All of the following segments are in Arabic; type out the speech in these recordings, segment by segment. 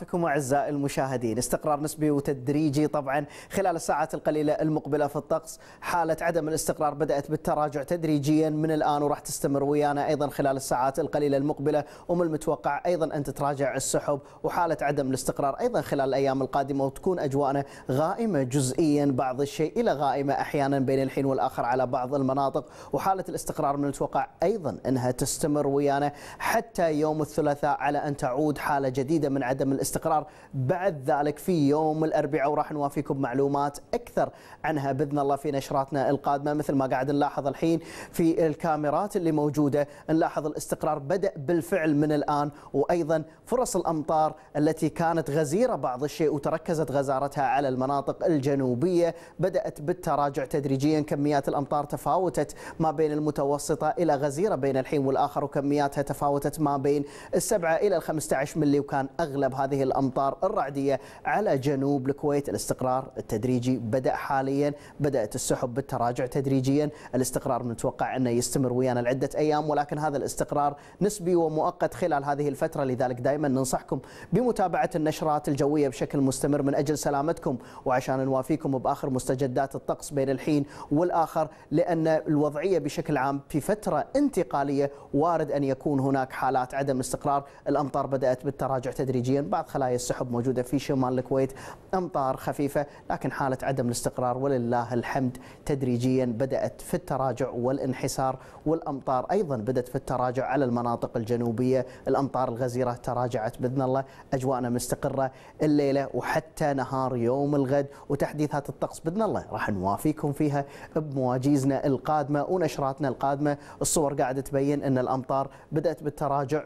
بكم أعزائي المشاهدين استقرار نسبي وتدريجي طبعا خلال الساعات القليلة المقبلة في الطقس حالة عدم الاستقرار بدأت بالتراجع تدريجيا من الآن وراح تستمر ويانا أيضا خلال الساعات القليلة المقبلة ومن المتوقع أيضا أن تتراجع السحب وحالة عدم الاستقرار أيضا خلال الأيام القادمة وتكون أجواءنا غائمة جزئيا بعض الشيء إلى غائمة أحيانا بين الحين والآخر على بعض المناطق وحالة الاستقرار من المتوقع أيضا أنها تستمر ويانا حتى يوم الثلاثاء على أن تعود حالة جديدة من عدم الاستقرار الاستقرار بعد ذلك في يوم الأربعاء وراح نوافيكم معلومات أكثر عنها بإذن الله في نشراتنا القادمة مثل ما قاعد نلاحظ الحين في الكاميرات اللي موجودة نلاحظ الاستقرار بدأ بالفعل من الآن وأيضا فرص الأمطار التي كانت غزيرة بعض الشيء وتركزت غزارتها على المناطق الجنوبية بدأت بالتراجع تدريجيا كميات الأمطار تفاوتت ما بين المتوسطة إلى غزيرة بين الحين والآخر وكمياتها تفاوتت ما بين السبعة إلى ال 15 ملي وكان أغلب هذه هذه الأمطار الرعدية على جنوب الكويت الاستقرار التدريجي بدأ حاليا بدأت السحب بالتراجع تدريجيا الاستقرار متوقع أنه يستمر ويانا لعدة أيام ولكن هذا الاستقرار نسبي ومؤقت خلال هذه الفترة لذلك دائما ننصحكم بمتابعة النشرات الجوية بشكل مستمر من أجل سلامتكم وعشان نوافيكم بآخر مستجدات الطقس بين الحين والآخر لأن الوضعية بشكل عام في فترة انتقالية وارد أن يكون هناك حالات عدم استقرار الأمطار بدأت بالتراجع تدريجيا بعض خلايا السحب موجودة في شمال الكويت أمطار خفيفة لكن حالة عدم الاستقرار ولله الحمد تدريجيا بدأت في التراجع والانحسار والأمطار أيضا بدأت في التراجع على المناطق الجنوبية الأمطار الغزيرة تراجعت بإذن الله أجواءنا مستقرة الليلة وحتى نهار يوم الغد وتحديثات الطقس بإذن الله راح نوافيكم فيها بمواجيزنا القادمة ونشراتنا القادمة الصور قاعدة تبين أن الأمطار بدأت بالتراجع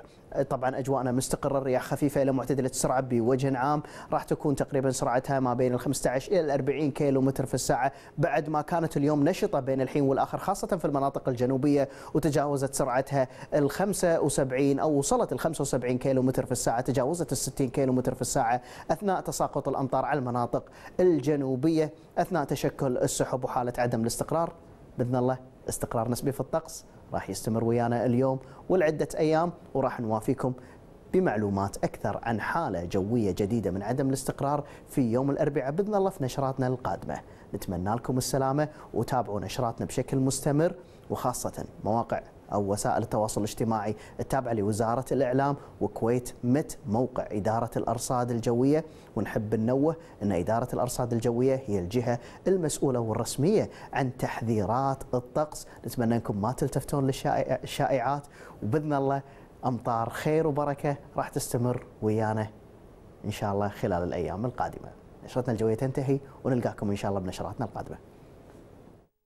طبعا اجواءنا مستقره الرياح خفيفه الى معتدله السرعه بوجه عام راح تكون تقريبا سرعتها ما بين ال 15 الى 40 كيلو متر في الساعه بعد ما كانت اليوم نشطه بين الحين والاخر خاصه في المناطق الجنوبيه وتجاوزت سرعتها ال 75 او وصلت ال 75 كيلو متر في الساعه تجاوزت ال 60 كيلو متر في الساعه اثناء تساقط الامطار على المناطق الجنوبيه اثناء تشكل السحب وحاله عدم الاستقرار باذن الله استقرار نسبي في الطقس راح يستمر ويانا اليوم والعدة أيام وراح نوافيكم بمعلومات أكثر عن حالة جوية جديدة من عدم الاستقرار في يوم الأربعاء بإذن الله في نشراتنا القادمة نتمنى لكم السلامة وتابعوا نشراتنا بشكل مستمر وخاصة مواقع أو وسائل التواصل الاجتماعي التابعة لوزارة الإعلام وكويت مت موقع إدارة الأرصاد الجوية ونحب ننوه أن إدارة الأرصاد الجوية هي الجهة المسؤولة والرسمية عن تحذيرات الطقس نتمنى أنكم ما تلتفتون للشائعات وبإذن الله أمطار خير وبركة راح تستمر ويانا إن شاء الله خلال الأيام القادمة نشرتنا الجوية تنتهي ونلقاكم إن شاء الله بنشراتنا القادمة